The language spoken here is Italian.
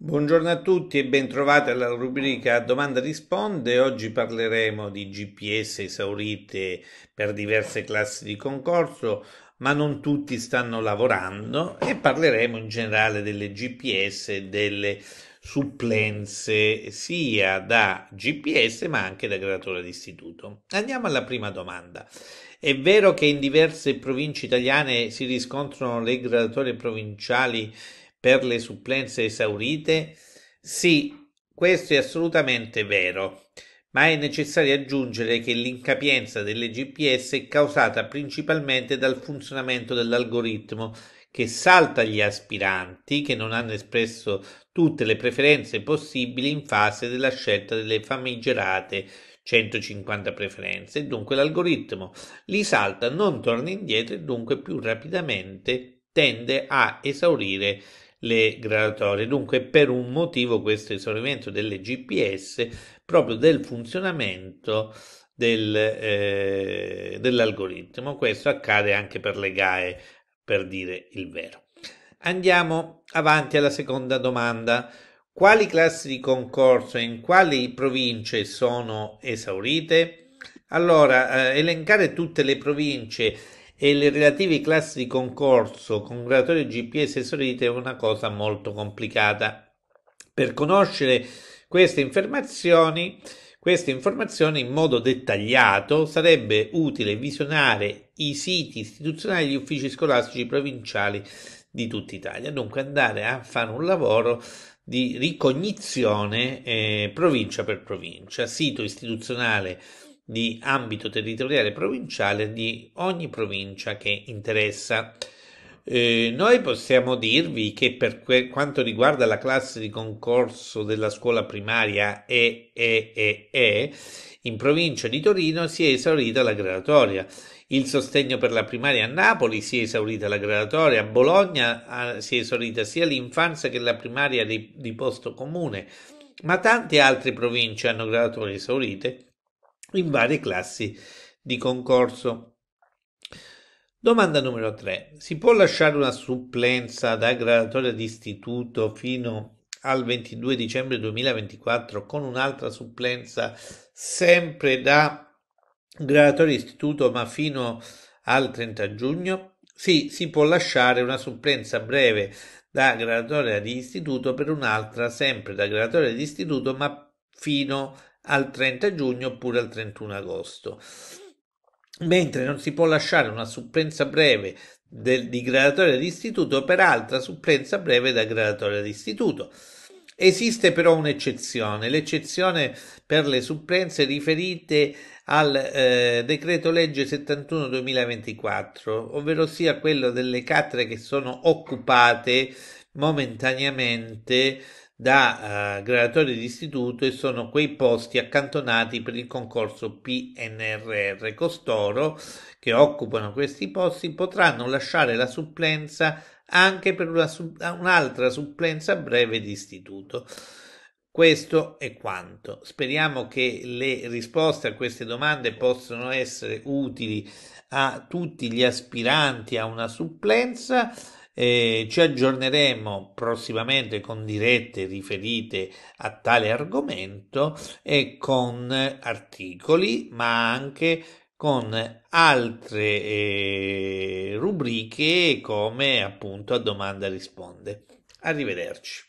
Buongiorno a tutti e bentrovati alla rubrica Domanda risponde. Oggi parleremo di GPS esaurite per diverse classi di concorso, ma non tutti stanno lavorando e parleremo in generale delle GPS e delle supplenze sia da GPS ma anche da creatore d'istituto. Andiamo alla prima domanda. È vero che in diverse province italiane si riscontrano le gradatorie provinciali per le supplenze esaurite? Sì, questo è assolutamente vero, ma è necessario aggiungere che l'incapienza delle GPS è causata principalmente dal funzionamento dell'algoritmo che salta gli aspiranti che non hanno espresso tutte le preferenze possibili in fase della scelta delle famigerate 150 preferenze dunque l'algoritmo li salta, non torna indietro e dunque più rapidamente tende a esaurire le graduatorie. Dunque, per un motivo questo esaurimento delle GPS, proprio del funzionamento del, eh, dell'algoritmo. Questo accade anche per le GAE, per dire il vero. Andiamo avanti alla seconda domanda. Quali classi di concorso e in quali province sono esaurite? Allora, eh, elencare tutte le province e le relative classi di concorso con graduatorie GPS e sorrite è una cosa molto complicata. Per conoscere queste informazioni, queste informazioni in modo dettagliato sarebbe utile visionare i siti istituzionali e gli uffici scolastici provinciali di tutta Italia, dunque andare a fare un lavoro di ricognizione eh, provincia per provincia, sito istituzionale di ambito territoriale provinciale di ogni provincia che interessa. Eh, noi possiamo dirvi che per que- quanto riguarda la classe di concorso della scuola primaria EEE, in provincia di Torino si è esaurita la graduatoria. Il sostegno per la primaria a Napoli si è esaurita la graduatoria, a Bologna ah, si è esaurita sia l'infanzia che la primaria di, di posto comune, ma tante altre province hanno graduatorie esaurite in varie classi di concorso. Domanda numero 3. Si può lasciare una supplenza da graduatoria di istituto fino al 22 dicembre 2024 con un'altra supplenza sempre da graduatoria di istituto ma fino al 30 giugno? Sì, si può lasciare una supplenza breve da graduatoria di istituto per un'altra sempre da graduatoria di istituto ma fino al 30 giugno oppure al 31 agosto. Mentre non si può lasciare una supplenza breve del, di gradatoria d'istituto per altra supplenza breve da gradatoria d'istituto. Esiste però un'eccezione, l'eccezione per le supplenze riferite al eh, decreto legge 71 2024, ovvero sia quello delle cattere che sono occupate momentaneamente da eh, gradatori di istituto e sono quei posti accantonati per il concorso PNRR. Costoro che occupano questi posti potranno lasciare la supplenza anche per una, un'altra supplenza breve di istituto. Questo è quanto. Speriamo che le risposte a queste domande possano essere utili a tutti gli aspiranti a una supplenza eh, ci aggiorneremo prossimamente con dirette riferite a tale argomento e con articoli, ma anche con altre eh, rubriche come appunto a domanda risponde. Arrivederci.